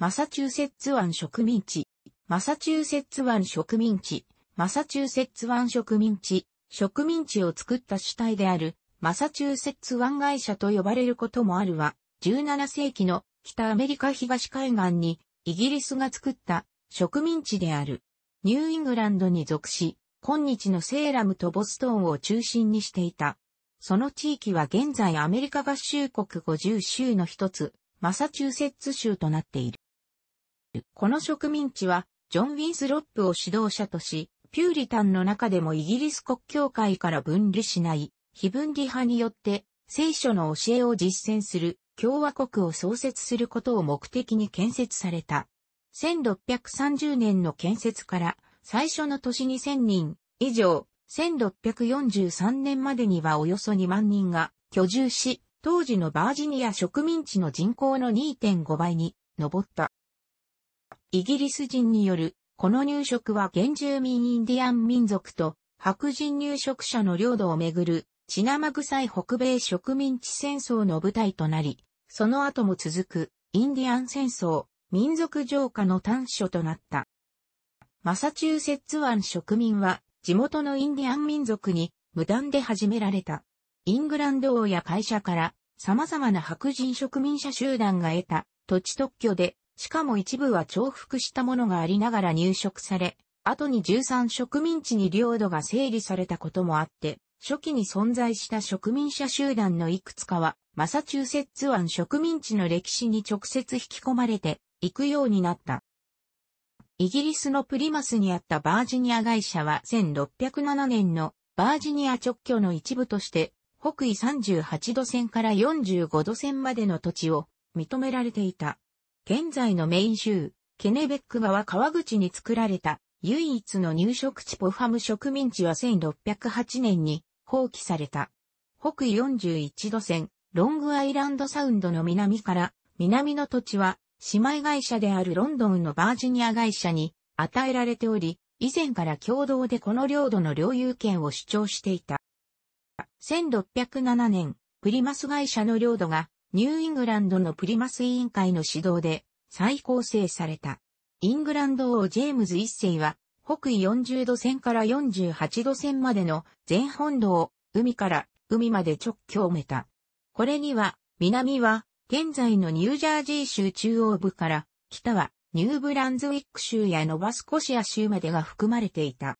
マサチューセッツ湾植民地、マサチューセッツ湾植民地、マサチューセッツ湾植民地、植民地を作った主体である、マサチューセッツ湾会社と呼ばれることもあるは、17世紀の北アメリカ東海岸にイギリスが作った植民地である。ニューイングランドに属し、今日のセーラムとボストンを中心にしていた。その地域は現在アメリカ合衆国50州の一つ、マサチューセッツ州となっている。この植民地は、ジョン・ウィンスロップを指導者とし、ピューリタンの中でもイギリス国教会から分離しない、非分離派によって、聖書の教えを実践する共和国を創設することを目的に建設された。1630年の建設から最初の年に1000人以上、1643年までにはおよそ2万人が居住し、当時のバージニア植民地の人口の2.5倍に上った。イギリス人による、この入植は原住民インディアン民族と白人入植者の領土をめぐる血生臭い北米植民地戦争の舞台となり、その後も続くインディアン戦争、民族浄化の端緒となった。マサチューセッツ湾植民は地元のインディアン民族に無断で始められた。イングランド王や会社から様々な白人植民者集団が得た土地特許でしかも一部は重複したものがありながら入植され、後に13植民地に領土が整理されたこともあって、初期に存在した植民者集団のいくつかは、マサチューセッツ湾植民地の歴史に直接引き込まれていくようになった。イギリスのプリマスにあったバージニア会社は1607年のバージニア直居の一部として、北緯38度線から45度線までの土地を認められていた。現在のメイン州、ケネベック川川口に作られた唯一の入植地ポファム植民地は1608年に放棄された。北緯41度線、ロングアイランドサウンドの南から南の土地は姉妹会社であるロンドンのバージニア会社に与えられており、以前から共同でこの領土の領有権を主張していた。1607年、プリマス会社の領土がニューイングランドのプリマス委員会の指導で再構成された。イングランド王ジェームズ一世は、北緯40度線から48度線までの全本土を海から海まで直径を埋めた。これには、南は現在のニュージャージー州中央部から、北はニューブランズウィック州やノバスコシア州までが含まれていた。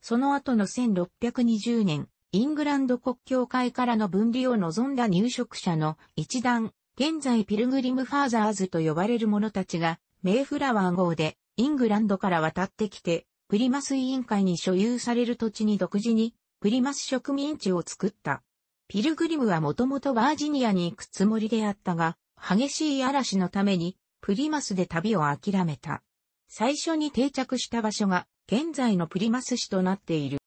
その後の1620年、イングランド国教会からの分離を望んだ入植者の一団、現在ピルグリムファーザーズと呼ばれる者たちが、メイフラワー号でイングランドから渡ってきて、プリマス委員会に所有される土地に独自に、プリマス植民地を作った。ピルグリムはもともとバージニアに行くつもりであったが、激しい嵐のために、プリマスで旅を諦めた。最初に定着した場所が、現在のプリマス市となっている。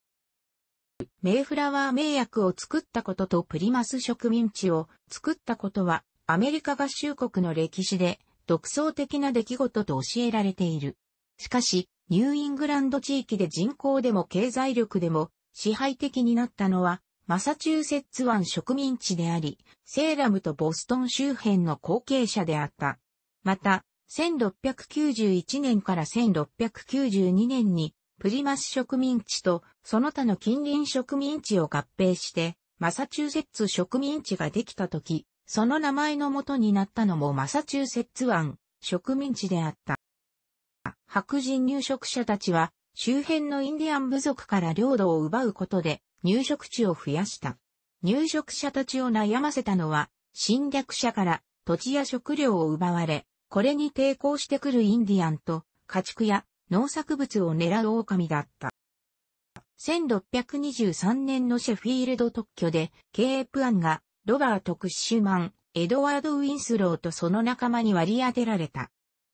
メイフラワー名薬を作ったこととプリマス植民地を作ったことはアメリカ合衆国の歴史で独創的な出来事と教えられている。しかし、ニューイングランド地域で人口でも経済力でも支配的になったのはマサチューセッツ湾植民地であり、セーラムとボストン周辺の後継者であった。また、1691年から1692年にプリマス植民地とその他の近隣植民地を合併して、マサチューセッツ植民地ができた時、その名前の元になったのもマサチューセッツ湾植民地であった。白人入植者たちは周辺のインディアン部族から領土を奪うことで入植地を増やした。入植者たちを悩ませたのは侵略者から土地や食料を奪われ、これに抵抗してくるインディアンと家畜や農作物を狙う狼だった。1623年のシェフィールド特許で、ケープアンがロバート・クッシュマン、エドワード・ウィンスローとその仲間に割り当てられた。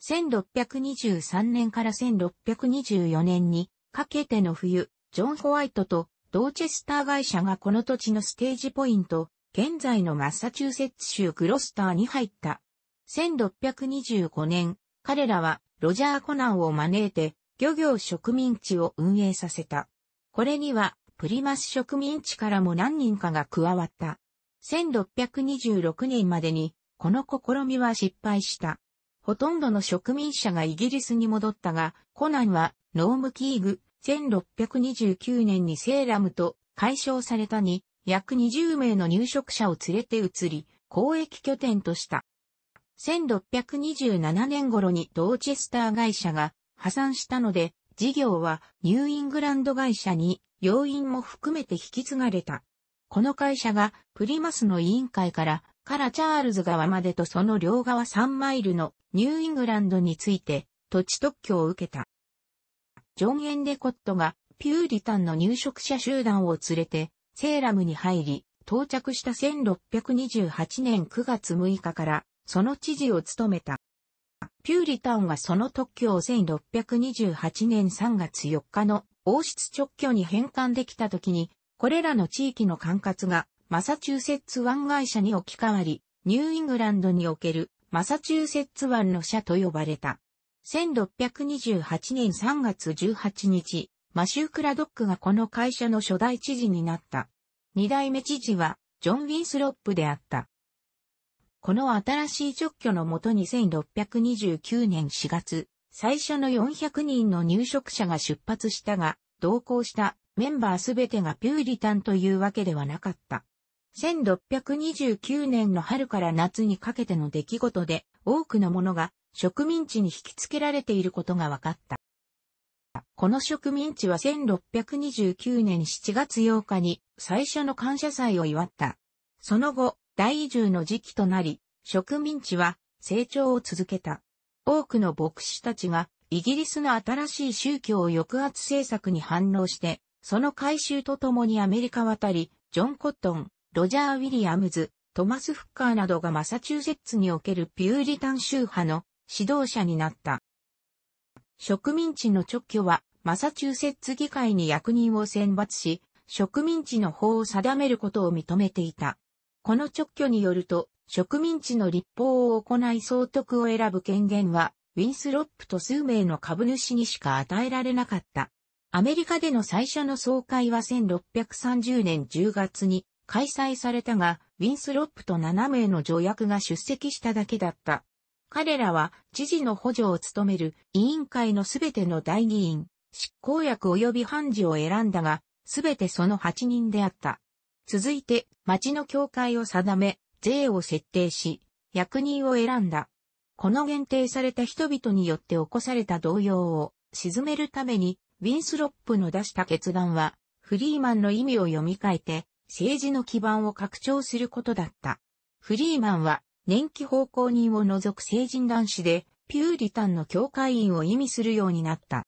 1623年から1624年にかけての冬、ジョン・ホワイトとドーチェスター会社がこの土地のステージポイント、現在のマッサチューセッツ州グロスターに入った。1625年、彼らはロジャー・コナンを招いて、漁業植民地を運営させた。これには、プリマス植民地からも何人かが加わった。1626年までに、この試みは失敗した。ほとんどの植民者がイギリスに戻ったが、コナンは、ノームキーグ、1629年にセーラムと解消されたに、約20名の入植者を連れて移り、交易拠点とした。1627年頃にドーチェスター会社が破産したので、事業はニューイングランド会社に要因も含めて引き継がれた。この会社がプリマスの委員会からカラチャールズ側までとその両側3マイルのニューイングランドについて土地特許を受けた。ジョン・エンデコットがピューリタンの入植者集団を連れてセーラムに入り、到着した1628年9月6日からその知事を務めた。ピューリタンはその特許を1628年3月4日の王室直居に返還できた時に、これらの地域の管轄がマサチューセッツ湾会社に置き換わり、ニューイングランドにおけるマサチューセッツ湾の社と呼ばれた。1628年3月18日、マシュー・クラドックがこの会社の初代知事になった。二代目知事は、ジョン・ウィンスロップであった。この新しい直居のもとに1 6 2 9年4月、最初の400人の入植者が出発したが、同行したメンバーすべてがピューリタンというわけではなかった。1629年の春から夏にかけての出来事で、多くのものが植民地に引き付けられていることが分かった。この植民地は1629年7月8日に最初の感謝祭を祝った。その後、大移住の時期となり、植民地は成長を続けた。多くの牧師たちがイギリスの新しい宗教を抑圧政策に反応して、その改修とともにアメリカ渡り、ジョン・コットン、ロジャー・ウィリアムズ、トマス・フッカーなどがマサチューセッツにおけるピューリタン宗派の指導者になった。植民地の直居はマサチューセッツ議会に役人を選抜し、植民地の法を定めることを認めていた。この直挙によると、植民地の立法を行い総督を選ぶ権限は、ウィンスロップと数名の株主にしか与えられなかった。アメリカでの最初の総会は1630年10月に開催されたが、ウィンスロップと7名の助役が出席しただけだった。彼らは知事の補助を務める委員会のすべての代議員、執行役及び判事を選んだが、すべてその8人であった。続いて、町の境界を定め、税を設定し、役人を選んだ。この限定された人々によって起こされた動揺を沈めるために、ウィンスロップの出した決断は、フリーマンの意味を読み替えて、政治の基盤を拡張することだった。フリーマンは、年季奉公人を除く成人男子で、ピューリタンの教会員を意味するようになった。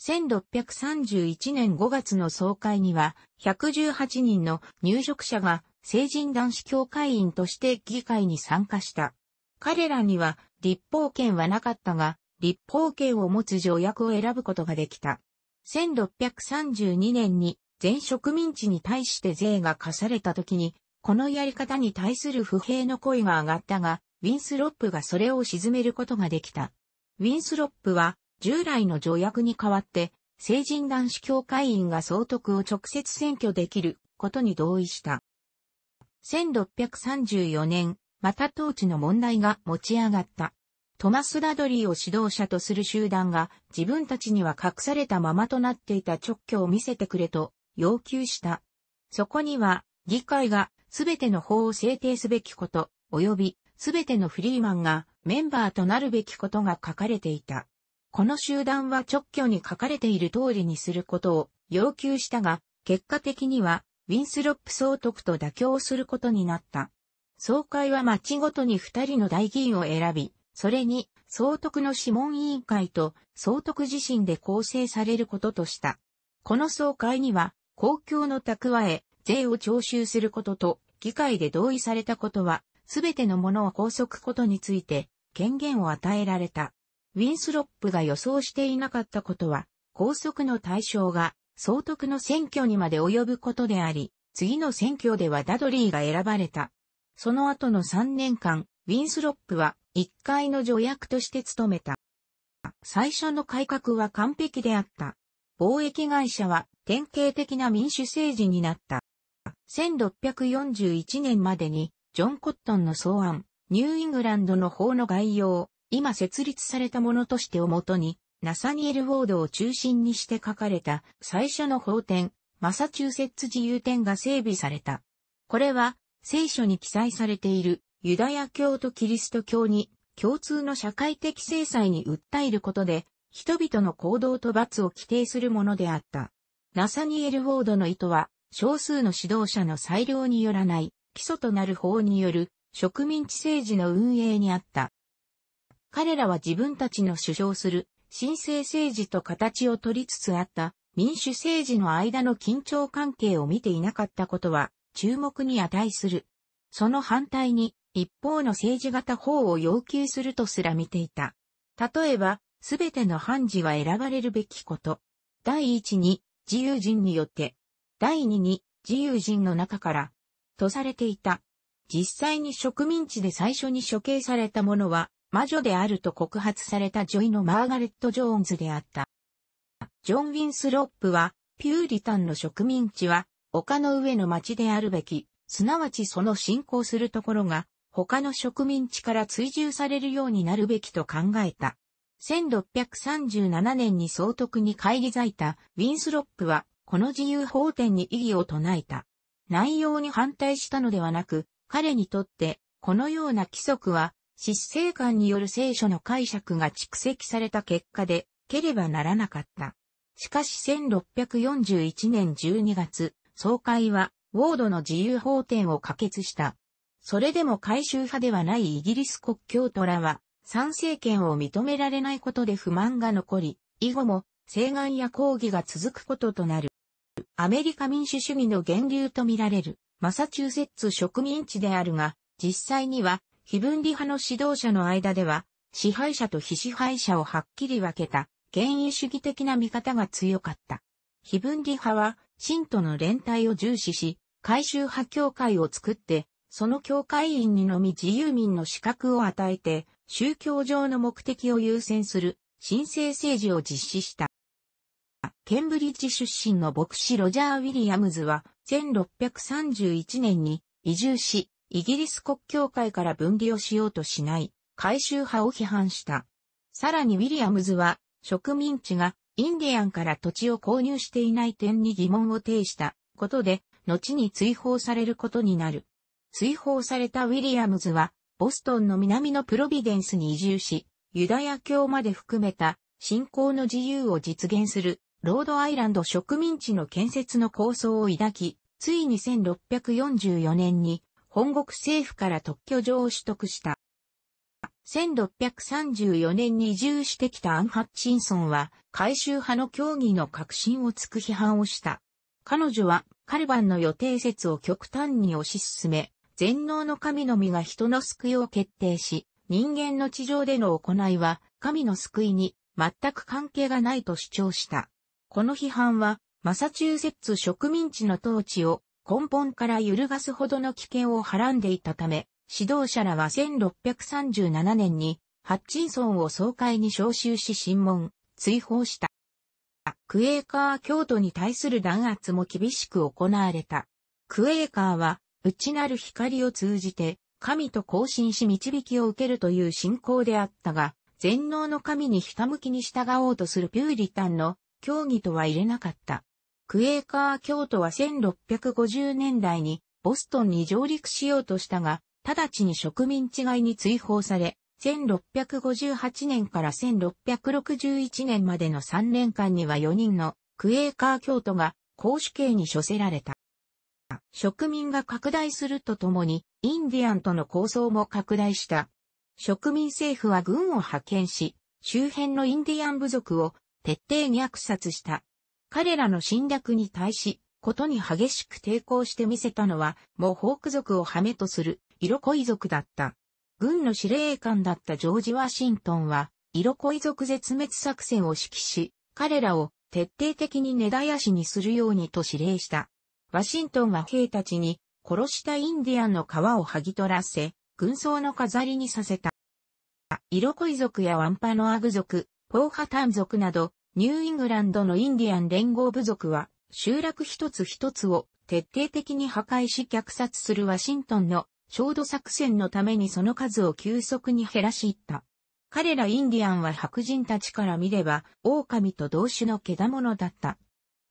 1631年5月の総会には、118人の入植者が成人男子協会員として議会に参加した。彼らには立法権はなかったが、立法権を持つ条約を選ぶことができた。1632年に全植民地に対して税が課された時に、このやり方に対する不平の声が上がったが、ウィンスロップがそれを沈めることができた。ウィンスロップは従来の条約に代わって、成人男子協会員が総督を直接選挙できることに同意した。1634年、また統治の問題が持ち上がった。トマス・ダドリーを指導者とする集団が自分たちには隠されたままとなっていた直挙を見せてくれと要求した。そこには議会がすべての法を制定すべきこと及びすべてのフリーマンがメンバーとなるべきことが書かれていた。この集団は直挙に書かれている通りにすることを要求したが、結果的には、ウィンスロップ総督と妥協することになった。総会は町ごとに二人の代議員を選び、それに総督の諮問委員会と総督自身で構成されることとした。この総会には、公共の蓄え、税を徴収することと、議会で同意されたことは、すべてのものを拘束ことについて、権限を与えられた。ウィンスロップが予想していなかったことは、拘束の対象が総督の選挙にまで及ぶことであり、次の選挙ではダドリーが選ばれた。その後の3年間、ウィンスロップは一階の助役として務めた。最初の改革は完璧であった。貿易会社は典型的な民主政治になった。1641年までに、ジョン・コットンの草案、ニューイングランドの法の概要、今設立されたものとしてをもとに、ナサニエル・ウォードを中心にして書かれた最初の法典、マサチューセッツ自由典が整備された。これは、聖書に記載されているユダヤ教とキリスト教に共通の社会的制裁に訴えることで、人々の行動と罰を規定するものであった。ナサニエル・ウォードの意図は、少数の指導者の裁量によらない、基礎となる法による植民地政治の運営にあった。彼らは自分たちの主張する新生政治と形を取りつつあった民主政治の間の緊張関係を見ていなかったことは注目に値する。その反対に一方の政治型法を要求するとすら見ていた。例えば、すべての判事は選ばれるべきこと。第一に、自由人によって。第二に、自由人の中から、とされていた。実際に植民地で最初に処刑された者は、魔女であると告発された女医のマーガレット・ジョーンズであった。ジョン・ウィンスロップは、ピューリタンの植民地は、丘の上の町であるべき、すなわちその信仰するところが、他の植民地から追従されるようになるべきと考えた。1637年に総督に返り咲いたウィンスロップは、この自由法典に異議を唱えた。内容に反対したのではなく、彼にとって、このような規則は、執政官による聖書の解釈が蓄積された結果で、ければならなかった。しかし1641年12月、総会は、ウォードの自由法典を可決した。それでも改修派ではないイギリス国教徒らは、参政権を認められないことで不満が残り、以後も、請願や抗議が続くこととなる。アメリカ民主主義の源流とみられる、マサチューセッツ植民地であるが、実際には非分離派の指導者の間では、支配者と非支配者をはっきり分けた、権威主義的な見方が強かった。非分離派は、信徒の連帯を重視し、改宗派教会を作って、その教会員にのみ自由民の資格を与えて、宗教上の目的を優先する、神聖政治を実施した。ケンブリッジ出身の牧師ロジャー・ウィリアムズは、1631年に移住し、イギリス国教会から分離をしようとしない改宗派を批判した。さらにウィリアムズは植民地がインディアンから土地を購入していない点に疑問を呈したことで、後に追放されることになる。追放されたウィリアムズは、ボストンの南のプロビデンスに移住し、ユダヤ教まで含めた信仰の自由を実現するロードアイランド植民地の建設の構想を抱き、ついに1644年に本国政府から特許状を取得した。1634年に移住してきたアン・ハッチンソンは、改修派の協議の革新をつく批判をした。彼女は、カルバンの予定説を極端に推し進め、全能の神のみが人の救いを決定し、人間の地上での行いは、神の救いに全く関係がないと主張した。この批判は、マサチューセッツ植民地の統治を根本から揺るがすほどの危険をはらんでいたため、指導者らは1637年に、ハッチンソンを総会に招集し審問、追放した。クエーカー教徒に対する弾圧も厳しく行われた。クエーカーは、内なる光を通じて、神と交信し導きを受けるという信仰であったが、全能の神にひたむきに従おうとするピューリタンの教義とは入れなかった。クエーカー教徒は1650年代にボストンに上陸しようとしたが、直ちに植民地外に追放され、1658年から1661年までの3年間には4人のクエーカー教徒が公主刑に処せられた。植民が拡大するとともに、インディアンとの抗争も拡大した。植民政府は軍を派遣し、周辺のインディアン部族を徹底虐殺した。彼らの侵略に対し、ことに激しく抵抗してみせたのは、モホーク族をハメとする、イロコイ族だった。軍の司令官だったジョージ・ワシントンは、イロコイ族絶滅作戦を指揮し、彼らを徹底的に根絶やしにするようにと指令した。ワシントンは兵たちに、殺したインディアンの皮を剥ぎ取らせ、軍装の飾りにさせた。イロコイ族やワンパノアグ族、ポーハタン族など、ニューイングランドのインディアン連合部族は、集落一つ一つを徹底的に破壊し虐殺するワシントンの焦土作戦のためにその数を急速に減らしいった。彼らインディアンは白人たちから見れば、狼と同種の獣だった。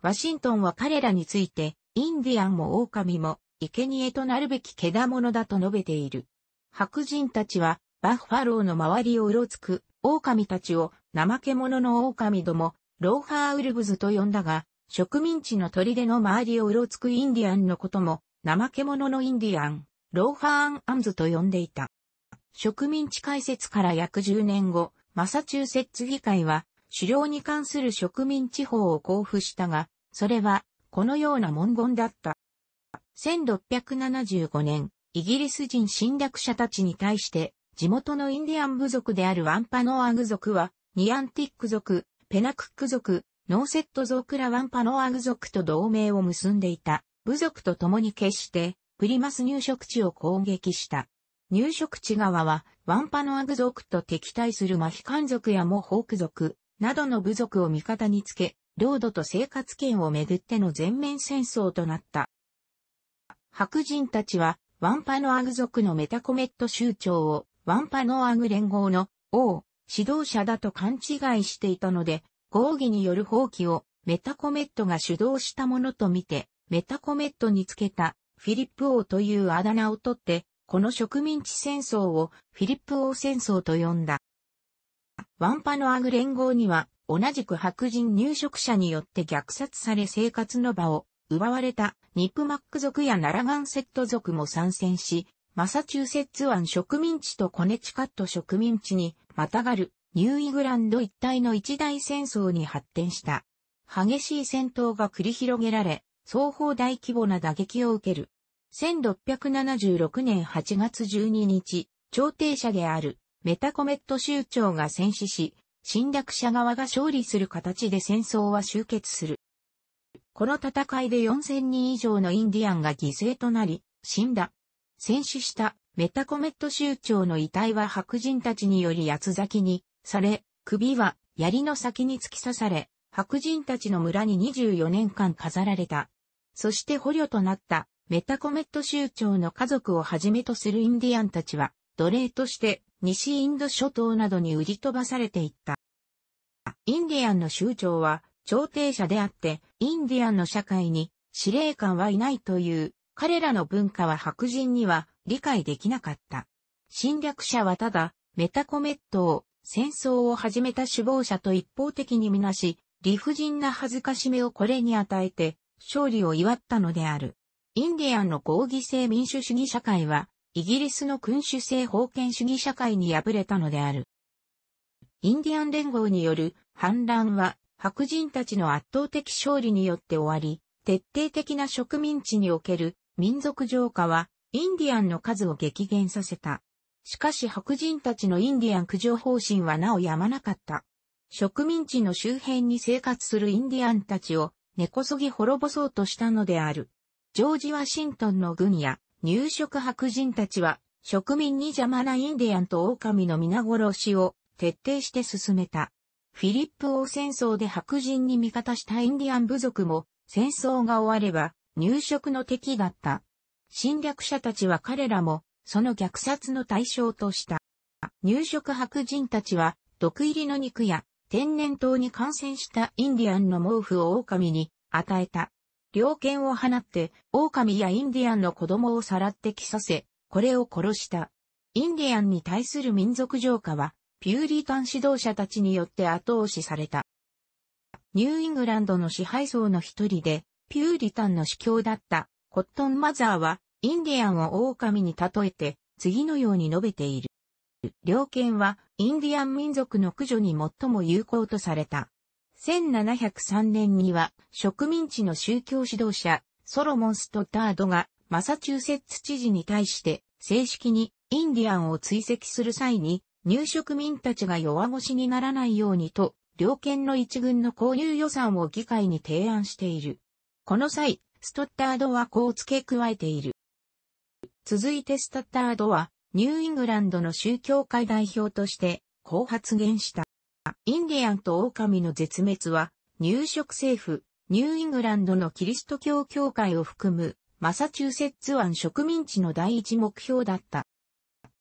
ワシントンは彼らについて、インディアンも狼も、生贄となるべき獣だと述べている。白人たちは、バッファローの周りをうろつく、狼たちを怠け者の狼ども、ローハーウルブズと呼んだが、植民地の砦の周りをうろつくインディアンのことも、怠け者のインディアン、ローハーンアンズと呼んでいた。植民地開設から約10年後、マサチューセッツ議会は、狩猟に関する植民地法を交付したが、それは、このような文言だった。1675年、イギリス人侵略者たちに対して、地元のインディアン部族であるワンパノアグ族は、ニアンティック族、ペナクック族、ノーセット族らワンパノアグ族と同盟を結んでいた部族と共に決して、プリマス入植地を攻撃した。入植地側は、ワンパノアグ族と敵対するマヒカン族やモホーク族などの部族を味方につけ、領土と生活圏をめぐっての全面戦争となった。白人たちは、ワンパノアグ族のメタコメット州長をワンパノアグ連合の王、指導者だと勘違いしていたので、合議による放棄をメタコメットが主導したものとみて、メタコメットにつけたフィリップ王というあだ名をとって、この植民地戦争をフィリップ王戦争と呼んだ。ワンパノアグ連合には同じく白人入植者によって虐殺され生活の場を奪われたニップマック族やナラガンセット族も参戦し、マサチューセッツ湾植民地とコネチカット植民地にまたがるニューイグランド一帯の一大戦争に発展した。激しい戦闘が繰り広げられ、双方大規模な打撃を受ける。1676年8月12日、調停者であるメタコメット州長が戦死し、侵略者側が勝利する形で戦争は終結する。この戦いで4000人以上のインディアンが犠牲となり、死んだ。戦死したメタコメット州長の遺体は白人たちにより八つ咲きにされ、首は槍の先に突き刺され、白人たちの村に24年間飾られた。そして捕虜となったメタコメット州長の家族をはじめとするインディアンたちは、奴隷として西インド諸島などに売り飛ばされていった。インディアンの州長は、朝廷者であって、インディアンの社会に司令官はいないという彼らの文化は白人には理解できなかった。侵略者はただ、メタコメットを戦争を始めた首謀者と一方的にみなし、理不尽な恥ずかしめをこれに与えて、勝利を祝ったのである。インディアンの合議制民主主義社会は、イギリスの君主制封建主義社会に敗れたのである。インディアン連合による反乱は、白人たちの圧倒的勝利によって終わり、徹底的な植民地における民族浄化は、インディアンの数を激減させた。しかし白人たちのインディアン駆除方針はなおやまなかった。植民地の周辺に生活するインディアンたちを根こそぎ滅ぼそうとしたのである。ジョージ・ワシントンの軍や入植白人たちは植民に邪魔なインディアンと狼の皆殺しを徹底して進めた。フィリップ王戦争で白人に味方したインディアン部族も戦争が終われば入植の敵だった。侵略者たちは彼らも、その虐殺の対象とした。入植白人たちは、毒入りの肉や、天然痘に感染したインディアンの毛布を狼に与えた。猟犬を放って、狼やインディアンの子供をさらって着させ、これを殺した。インディアンに対する民族浄化は、ピューリータン指導者たちによって後押しされた。ニューイングランドの支配層の一人で、ピューリタンの主教だったコットンマザーはインディアンを狼に例えて次のように述べている。猟犬はインディアン民族の駆除に最も有効とされた。1703年には植民地の宗教指導者ソロモン・ストタダードがマサチューセッツ知事に対して正式にインディアンを追跡する際に入植民たちが弱腰にならないようにと、猟犬の一軍の購入予算を議会に提案している。この際、ストッタードはこう付け加えている。続いてストッタードは、ニューイングランドの宗教界代表として、こう発言した。インディアンと狼の絶滅は、入植政府、ニューイングランドのキリスト教協会を含む、マサチューセッツ湾植民地の第一目標だった。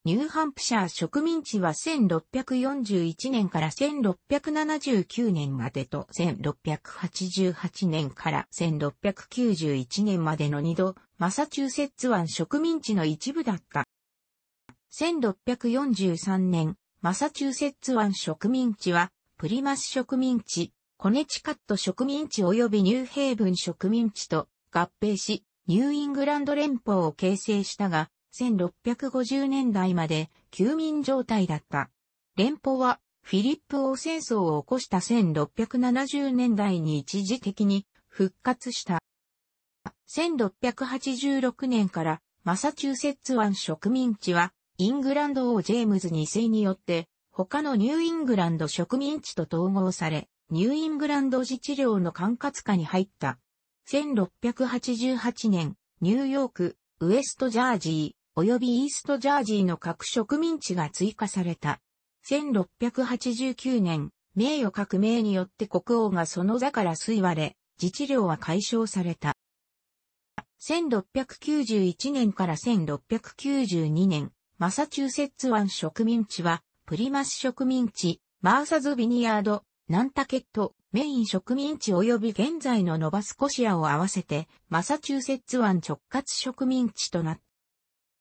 ニューハンプシャー植民地は1641年から1679年までと1688年から1691年までの2度、マサチューセッツ湾植民地の一部だった。1643年、マサチューセッツ湾植民地は、プリマス植民地、コネチカット植民地及びニューヘイブン植民地と合併し、ニューイングランド連邦を形成したが、1650年代まで休眠状態だった。連邦はフィリップ王戦争を起こした1670年代に一時的に復活した。1686年からマサチューセッツ湾植民地はイングランド王ジェームズ2世によって他のニューイングランド植民地と統合され、ニューイングランド自治領の管轄下に入った。1688年、ニューヨーク、ウエストジャージー、及びイーストジャージーの各植民地が追加された。1689年、名誉革命によって国王がその座から吸い割れ、自治領は解消された。1691年から1692年、マサチューセッツ湾植民地は、プリマス植民地、マーサズビニヤード、ナンタケット、メイン植民地及び現在のノバスコシアを合わせて、マサチューセッツ湾直轄植民地となっ。